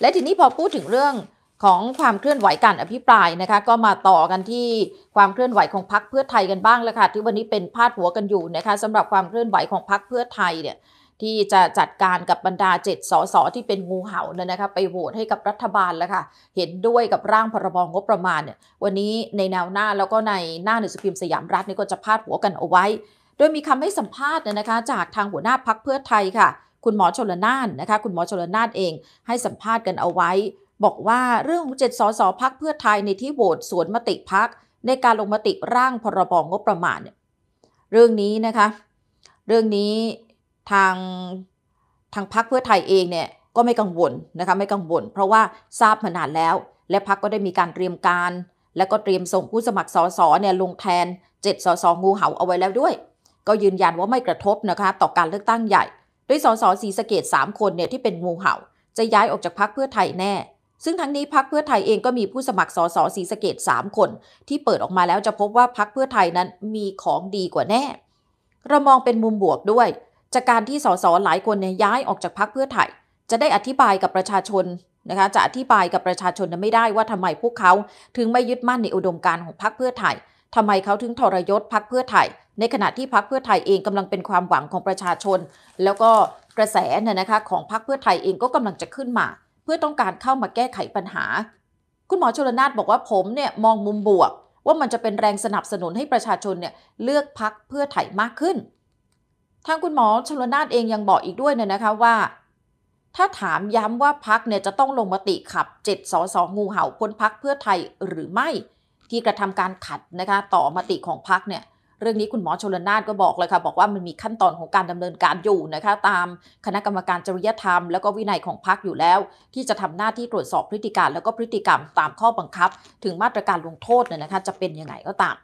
และทีนี้พอพูดถึงเรื่องของความเคลื่อนไหวการอภิปรายนะคะ ก็มาต่อกันที่ความเคลื่อนไหวของพักเพื่อไทยกันบ้างแล้วค่ะที่วันนี้เป็นพาดหัวกันอยู่นะคะสำหรับความเคลื่อนไหวของพักเพื่อไทยเนี่ยที่จะจัดการกับบรรดาเจ็ดสสที่เป็นงูเห่าเนี่ยนะคะ ไปโหวตให้กับรัฐบาลแล้วค่ะเห็นด้วยกับร่างพรบงบประมาณเนี่ยวันนี้ในแนวหน้าแล้วก็ในหน้าหนังสือพิมพ์สยามรัฐนี่ก็จะพาดหัวกันเอาไว้ โดยมีคำให้สัมภาษณ์เนะคะ จากทางหัวหน้าพักเพื่อไทยค่ะคุณหมอชลนานนะคะคุณหมอชลนานเองให้สัมภาษณ์กันเอาไว้ บอกว่าเรื่องเจ็ดสสพักเพื่อไทยในที่โหวตสวนมติพักในการลงมติร่างพรบงบประมาณเนี่ยเรื่องนี้นะคะ เรื่องนี้ทางทางพักเพื่อไทยเองเนี่ยก็ไม่กังวลนะคะไม่กังวลเพราะว่าทราบมานานแล้ว และพักก็ได้มีการเตรียมการ และก็เตรียมส่งผู้สมัครสสเนี่ยลงแทน7สสงูเห่าเอาไว้แล้วด้วย ก็ยืนยันว่าไม่กระทบนะคะต่อการเลือกตั้งใหญ่ดยสสสีสเกต3คนเนี่ยที่เป็นงูเห่า จะย้ายออกจากพักเพื่อไทยแน่ ซึ่งทั้งนี้พักเพื่อไทยเองก็มีผู้สมัครสสสีสเกต3คน ที่เปิดออกมาแล้วจะพบว่าพักเพื่อไทยนั้นมีของดีกว่าแน่ เรามองเป็นมุมบวกด้วย จากการที่สส หลายคนเนี่ยย้ายออกจากพักเพื่อไทย จะได้อธิบายกับประชาชนนะคะจะอธิบายกับประชาชนไม่ได้ว่าทำไมพวกเขา ถึงไม่ยึดมั่นในอุดมการณ์ของพักเพื่อไทยทำไมเขาถึงทรยศพักเพื่อไทย ในขณะที่พักเพื่อไทยเองกำลังเป็นความหวังของประชาชน แล้วก็กระแสเนี่ยนะคะของพักเพื่อไทยเองก็กำลังจะขึ้นมา เพื่อต้องการเข้ามาแก้ไขปัญหา คุณหมอชลนาฏบอกว่าผมเนี่ยมองมุมบวก ว่ามันจะเป็นแรงสนับสนุนให้ประชาชนเนี่ยเลือกพักเพื่อไทยมากขึ้น ทางคุณหมอชลนาฏเองยังบอกอีกด้วยเนี่ยนะคะว่า ถ้าถามย้ำว่าพักเนี่ยจะต้องลงมติขับ7สสงูเห่าพ้นพักเพื่อไทยหรือไม่ที่กระทำการขัดนะคะต่อมติของพักเนี่ยเรื่องนี้คุณหมอชลนานก็บอกเลยค่ะบอกว่ามันมีขั้นตอนของการดำเนินการอยู่นะคะตามคณะกรรมการจริยธรรมแล้วก็วินัยของพักอยู่แล้ว ที่จะทำหน้าที่ตรวจสอบพฤติการแล้วก็พฤติกรรมตามข้อบังคับ ถึงมาตรการลงโทษเนี่ยนะคะจะเป็นยังไงก็ตาม